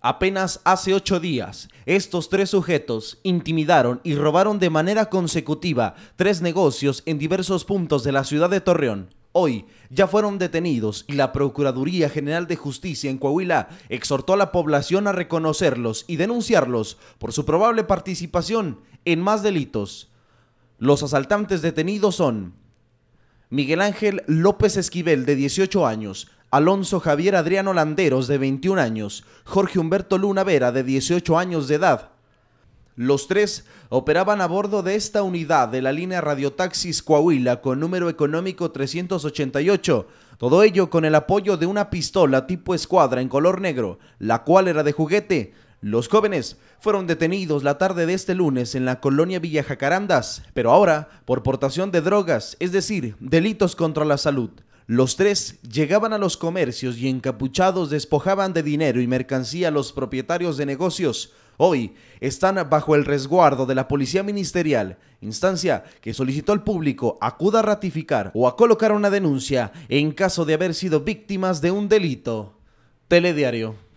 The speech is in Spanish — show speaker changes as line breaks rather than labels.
Apenas hace ocho días, estos tres sujetos intimidaron y robaron de manera consecutiva tres negocios en diversos puntos de la ciudad de Torreón. Hoy ya fueron detenidos y la Procuraduría General de Justicia en Coahuila exhortó a la población a reconocerlos y denunciarlos por su probable participación en más delitos. Los asaltantes detenidos son Miguel Ángel López Esquivel, de 18 años, Alonso Javier Adriano Landeros, de 21 años, Jorge Humberto Luna Vera, de 18 años de edad. Los tres operaban a bordo de esta unidad de la línea Radiotaxis Coahuila con número económico 388, todo ello con el apoyo de una pistola tipo escuadra en color negro, la cual era de juguete, los jóvenes fueron detenidos la tarde de este lunes en la colonia Villa Jacarandas, pero ahora por portación de drogas, es decir, delitos contra la salud. Los tres llegaban a los comercios y encapuchados despojaban de dinero y mercancía a los propietarios de negocios. Hoy están bajo el resguardo de la Policía Ministerial, instancia que solicitó al público acuda a ratificar o a colocar una denuncia en caso de haber sido víctimas de un delito. Telediario.